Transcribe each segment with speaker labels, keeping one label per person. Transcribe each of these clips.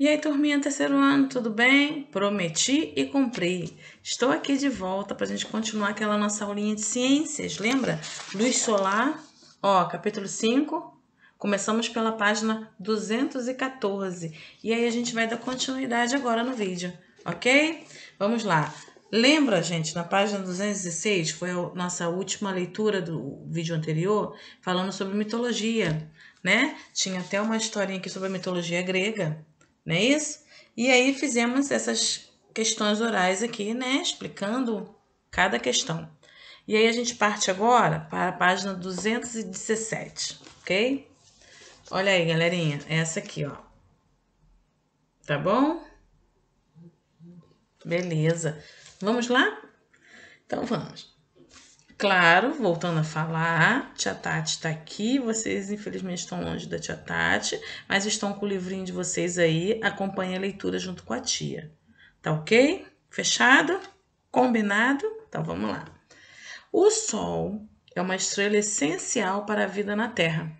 Speaker 1: E aí, turminha, terceiro ano, tudo bem? Prometi e cumpri. Estou aqui de volta para a gente continuar aquela nossa aulinha de ciências, lembra? Luz solar, ó, capítulo 5. Começamos pela página 214. E aí a gente vai dar continuidade agora no vídeo, ok? Vamos lá. Lembra, gente, na página 216, foi a nossa última leitura do vídeo anterior, falando sobre mitologia, né? Tinha até uma historinha aqui sobre a mitologia grega, não é isso? E aí fizemos essas questões orais aqui, né? Explicando cada questão. E aí a gente parte agora para a página 217, ok? Olha aí, galerinha, essa aqui, ó. Tá bom? Beleza. Vamos lá? Então vamos. Claro, voltando a falar, Tia Tati está aqui. Vocês, infelizmente, estão longe da Tia Tati, mas estão com o livrinho de vocês aí. Acompanhe a leitura junto com a tia. Tá ok? Fechado? Combinado? Então vamos lá. O Sol é uma estrela essencial para a vida na Terra,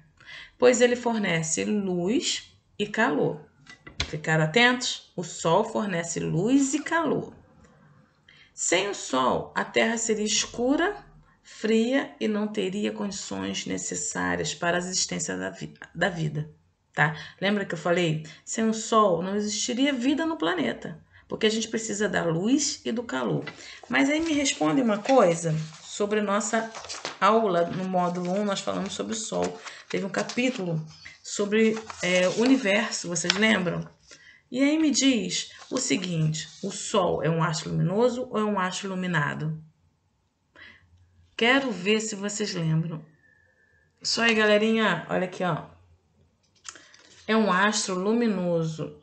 Speaker 1: pois ele fornece luz e calor. Ficaram atentos? O Sol fornece luz e calor. Sem o Sol, a Terra seria escura fria e não teria condições necessárias para a existência da, vi da vida. Tá? Lembra que eu falei? Sem o Sol não existiria vida no planeta, porque a gente precisa da luz e do calor. Mas aí me responde uma coisa sobre nossa aula no módulo 1, nós falamos sobre o Sol. Teve um capítulo sobre é, o universo, vocês lembram? E aí me diz o seguinte: o Sol é um astro luminoso ou é um astro iluminado? Quero ver se vocês lembram. Só aí, galerinha, olha aqui, ó. É um astro luminoso,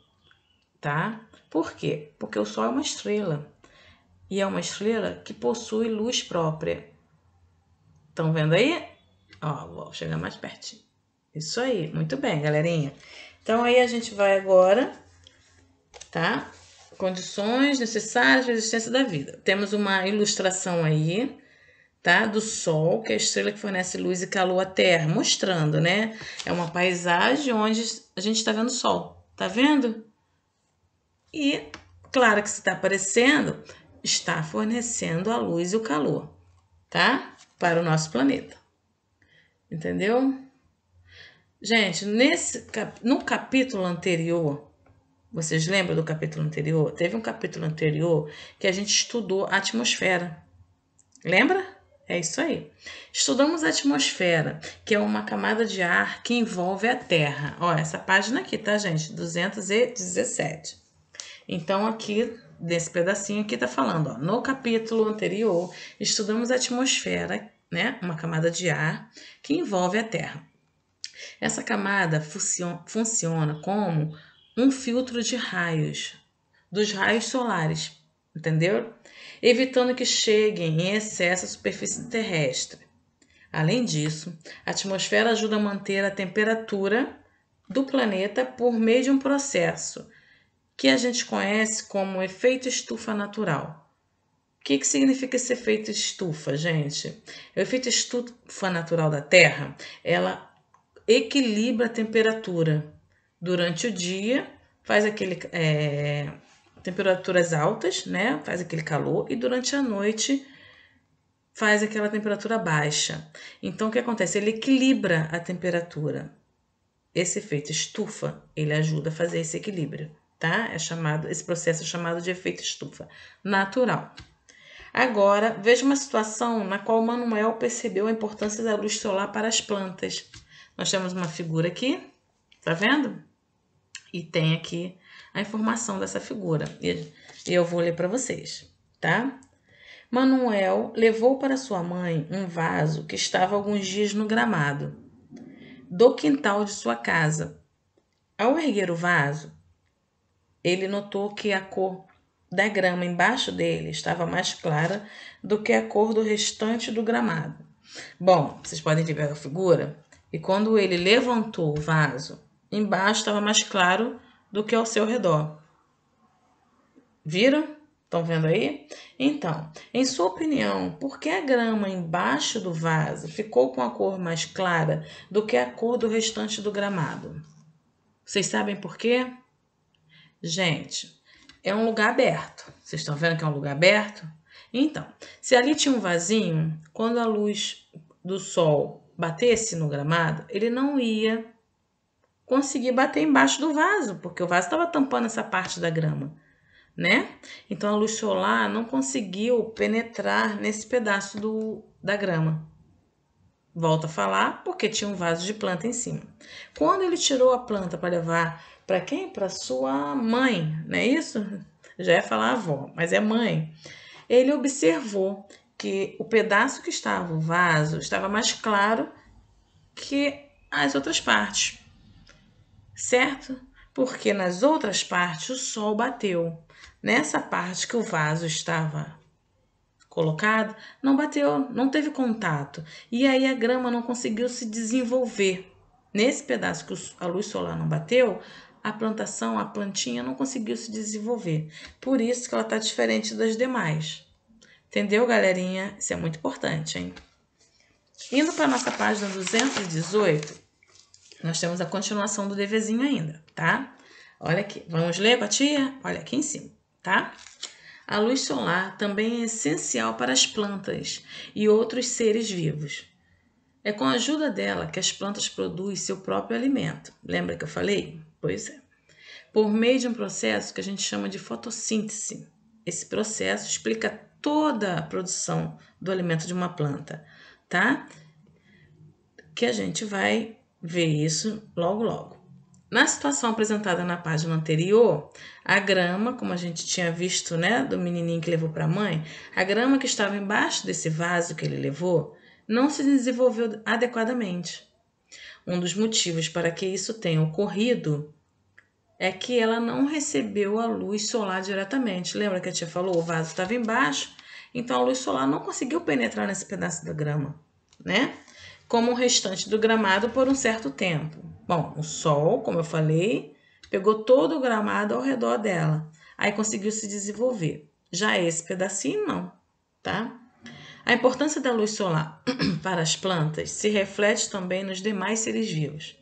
Speaker 1: tá? Por quê? Porque o Sol é uma estrela. E é uma estrela que possui luz própria. Estão vendo aí? Ó, vou chegar mais pertinho. Isso aí, muito bem, galerinha. Então, aí a gente vai agora, tá? Condições necessárias para a existência da vida. Temos uma ilustração aí tá? Do Sol, que é a estrela que fornece luz e calor à Terra, mostrando, né? É uma paisagem onde a gente está vendo o Sol, tá vendo? E, claro que se está aparecendo, está fornecendo a luz e o calor, tá? Para o nosso planeta. Entendeu? Gente, nesse no capítulo anterior, vocês lembram do capítulo anterior? Teve um capítulo anterior que a gente estudou a atmosfera. Lembra? É isso aí. Estudamos a atmosfera, que é uma camada de ar que envolve a Terra. Ó, essa página aqui, tá, gente? 217. Então, aqui, nesse pedacinho aqui, tá falando, ó, no capítulo anterior, estudamos a atmosfera, né? Uma camada de ar que envolve a Terra. Essa camada funciona como um filtro de raios, dos raios solares, entendeu? evitando que cheguem em excesso à superfície terrestre. Além disso, a atmosfera ajuda a manter a temperatura do planeta por meio de um processo que a gente conhece como efeito estufa natural. O que, que significa esse efeito estufa, gente? O efeito estufa natural da Terra, ela equilibra a temperatura durante o dia, faz aquele é, temperaturas altas, né? Faz aquele calor e durante a noite faz aquela temperatura baixa. Então o que acontece? Ele equilibra a temperatura. Esse efeito estufa, ele ajuda a fazer esse equilíbrio, tá? É chamado, esse processo é chamado de efeito estufa natural. Agora, veja uma situação na qual Manuel percebeu a importância da luz solar para as plantas. Nós temos uma figura aqui, tá vendo? E tem aqui a informação dessa figura. E eu vou ler para vocês, tá? Manuel levou para sua mãe um vaso que estava alguns dias no gramado, do quintal de sua casa. Ao erguer o vaso, ele notou que a cor da grama embaixo dele estava mais clara do que a cor do restante do gramado. Bom, vocês podem ver a figura. E quando ele levantou o vaso, embaixo estava mais claro do que ao seu redor. Viram? Estão vendo aí? Então, em sua opinião, por que a grama embaixo do vaso ficou com a cor mais clara do que a cor do restante do gramado? Vocês sabem por quê? Gente, é um lugar aberto. Vocês estão vendo que é um lugar aberto? Então, se ali tinha um vasinho, quando a luz do sol batesse no gramado, ele não ia conseguir bater embaixo do vaso, porque o vaso estava tampando essa parte da grama, né? Então a luz solar não conseguiu penetrar nesse pedaço do, da grama. Volta a falar, porque tinha um vaso de planta em cima. Quando ele tirou a planta para levar para quem? Para sua mãe, não é isso? Já é falar avó, mas é mãe. Ele observou que o pedaço que estava o vaso estava mais claro que as outras partes certo? Porque nas outras partes o sol bateu. Nessa parte que o vaso estava colocado, não bateu, não teve contato. E aí a grama não conseguiu se desenvolver. Nesse pedaço que a luz solar não bateu, a plantação, a plantinha não conseguiu se desenvolver. Por isso que ela está diferente das demais. Entendeu, galerinha? Isso é muito importante, hein? Indo para nossa página 218, nós temos a continuação do devezinho ainda, tá? Olha aqui, vamos ler, Batia? Olha aqui em cima, tá? A luz solar também é essencial para as plantas e outros seres vivos. É com a ajuda dela que as plantas produzem seu próprio alimento. Lembra que eu falei? Pois é. Por meio de um processo que a gente chama de fotossíntese. Esse processo explica toda a produção do alimento de uma planta, tá? Que a gente vai ver isso logo logo. Na situação apresentada na página anterior, a grama, como a gente tinha visto, né, do menininho que levou para a mãe, a grama que estava embaixo desse vaso que ele levou não se desenvolveu adequadamente. Um dos motivos para que isso tenha ocorrido é que ela não recebeu a luz solar diretamente. Lembra que a tia falou? O vaso estava embaixo, então a luz solar não conseguiu penetrar nesse pedaço da grama, né? como o restante do gramado por um certo tempo. Bom, o sol, como eu falei, pegou todo o gramado ao redor dela, aí conseguiu se desenvolver. Já esse pedacinho não, tá? A importância da luz solar para as plantas se reflete também nos demais seres vivos,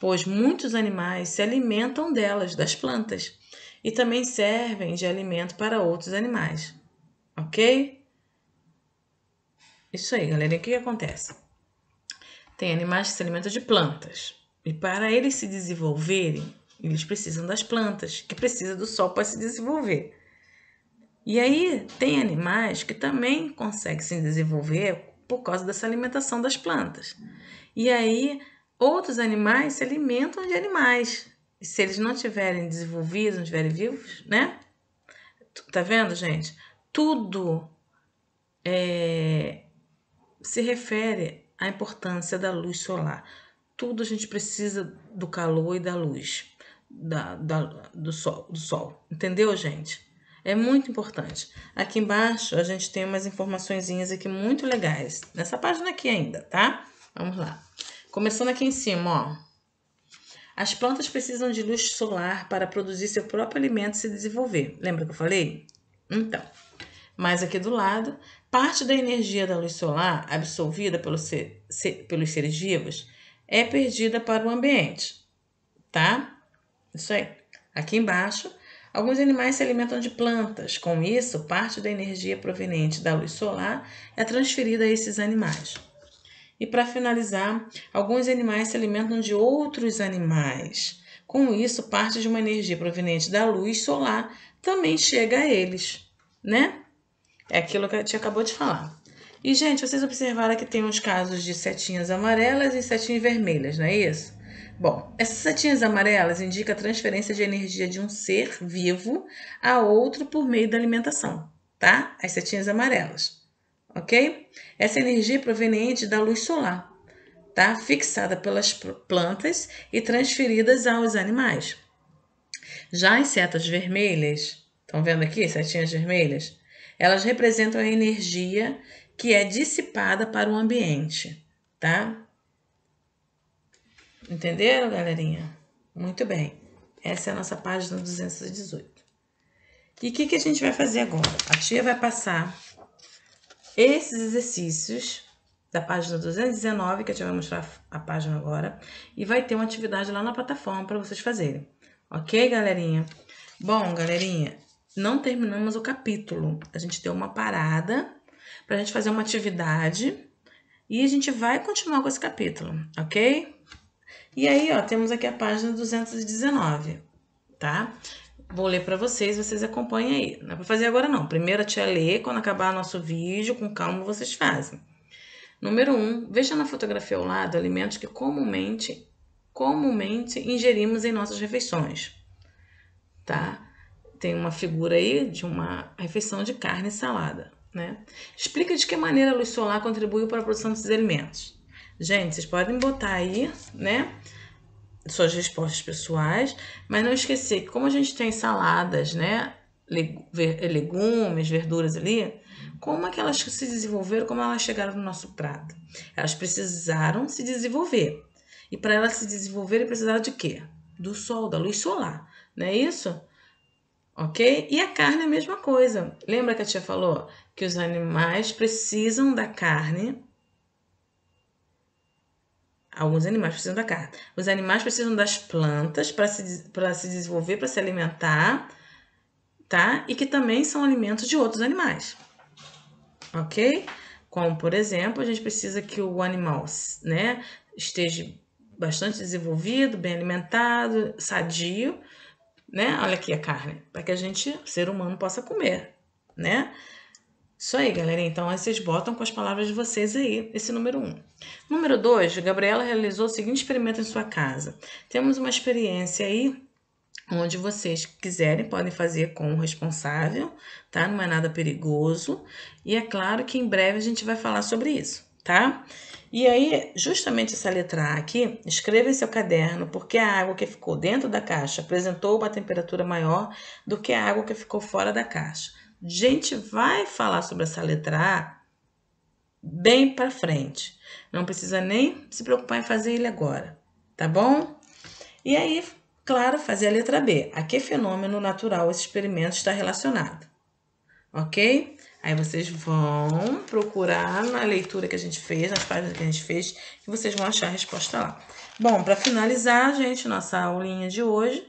Speaker 1: pois muitos animais se alimentam delas, das plantas, e também servem de alimento para outros animais, ok? Isso aí, galera. O que, que acontece? Tem animais que se alimentam de plantas. E para eles se desenvolverem, eles precisam das plantas, que precisa do sol para se desenvolver. E aí tem animais que também conseguem se desenvolver por causa dessa alimentação das plantas. E aí outros animais se alimentam de animais. E se eles não tiverem desenvolvidos, não estiverem vivos, né? Tá vendo, gente? Tudo é, se refere a importância da luz solar. Tudo a gente precisa do calor e da luz da, da do, sol, do sol. Entendeu, gente? É muito importante. Aqui embaixo a gente tem umas informações aqui muito legais. Nessa página aqui ainda, tá? Vamos lá. Começando aqui em cima, ó. As plantas precisam de luz solar para produzir seu próprio alimento e se desenvolver. Lembra que eu falei? Então, mais aqui do lado, Parte da energia da luz solar absorvida pelo ser, ser, pelos seres vivos é perdida para o ambiente, tá? Isso aí. Aqui embaixo, alguns animais se alimentam de plantas. Com isso, parte da energia proveniente da luz solar é transferida a esses animais. E para finalizar, alguns animais se alimentam de outros animais. Com isso, parte de uma energia proveniente da luz solar também chega a eles, né? É aquilo que a tia acabou de falar. E, gente, vocês observaram que tem uns casos de setinhas amarelas e setinhas vermelhas, não é isso? Bom, essas setinhas amarelas indicam a transferência de energia de um ser vivo a outro por meio da alimentação, tá? As setinhas amarelas, ok? Essa energia é proveniente da luz solar, tá? Fixada pelas plantas e transferidas aos animais. Já as setas vermelhas, estão vendo aqui, setinhas vermelhas? Elas representam a energia que é dissipada para o ambiente, tá? Entenderam, galerinha? Muito bem. Essa é a nossa página 218. E o que, que a gente vai fazer agora? A tia vai passar esses exercícios da página 219, que a tia vai mostrar a página agora, e vai ter uma atividade lá na plataforma para vocês fazerem. Ok, galerinha? Bom, galerinha, não terminamos o capítulo. A gente deu uma parada para a gente fazer uma atividade e a gente vai continuar com esse capítulo, ok? E aí, ó, temos aqui a página 219, tá? Vou ler para vocês, vocês acompanhem aí. Não é para fazer agora, não. Primeiro a tia lê, quando acabar nosso vídeo, com calma, vocês fazem. Número 1. Um, veja na fotografia ao lado alimentos que comumente, comumente ingerimos em nossas refeições, tá? tem uma figura aí de uma refeição de carne e salada. Né? Explica de que maneira a luz solar contribuiu para a produção desses alimentos. Gente, vocês podem botar aí, né? Suas respostas pessoais, mas não esquecer que como a gente tem saladas, né? Legumes, verduras ali, como aquelas que se desenvolveram, como elas chegaram no nosso prato? Elas precisaram se desenvolver. E para elas se desenvolverem, precisaram de quê? Do sol, da luz solar, não é isso? ok? E a carne é a mesma coisa. Lembra que a tia falou que os animais precisam da carne? Alguns animais precisam da carne. Os animais precisam das plantas para se, se desenvolver, para se alimentar, tá? E que também são alimentos de outros animais, ok? Como, por exemplo, a gente precisa que o animal né, esteja bastante desenvolvido, bem alimentado, sadio, né? Olha aqui a carne, para que a gente, ser humano, possa comer, né? Isso aí, galera. Então, aí vocês botam com as palavras de vocês aí, esse número Um. Número dois. Gabriela realizou o seguinte experimento em sua casa. Temos uma experiência aí onde vocês quiserem, podem fazer com o responsável, tá? Não é nada perigoso. E é claro que em breve a gente vai falar sobre isso, tá? Tá? E aí, justamente essa letra A aqui, escreva em seu caderno porque a água que ficou dentro da caixa apresentou uma temperatura maior do que a água que ficou fora da caixa. A gente vai falar sobre essa letra A bem para frente. Não precisa nem se preocupar em fazer ele agora, tá bom? E aí, claro, fazer a letra B. A que fenômeno natural esse experimento está relacionado? Ok? Aí vocês vão procurar na leitura que a gente fez, nas páginas que a gente fez, que vocês vão achar a resposta lá. Bom, para finalizar, gente, nossa aulinha de hoje,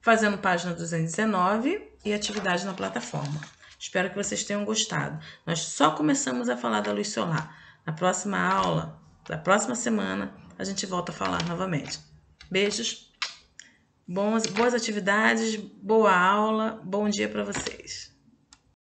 Speaker 1: fazendo página 219 e atividade na plataforma. Espero que vocês tenham gostado. Nós só começamos a falar da luz solar. Na próxima aula, na próxima semana, a gente volta a falar novamente. Beijos, boas, boas atividades, boa aula, bom dia para vocês.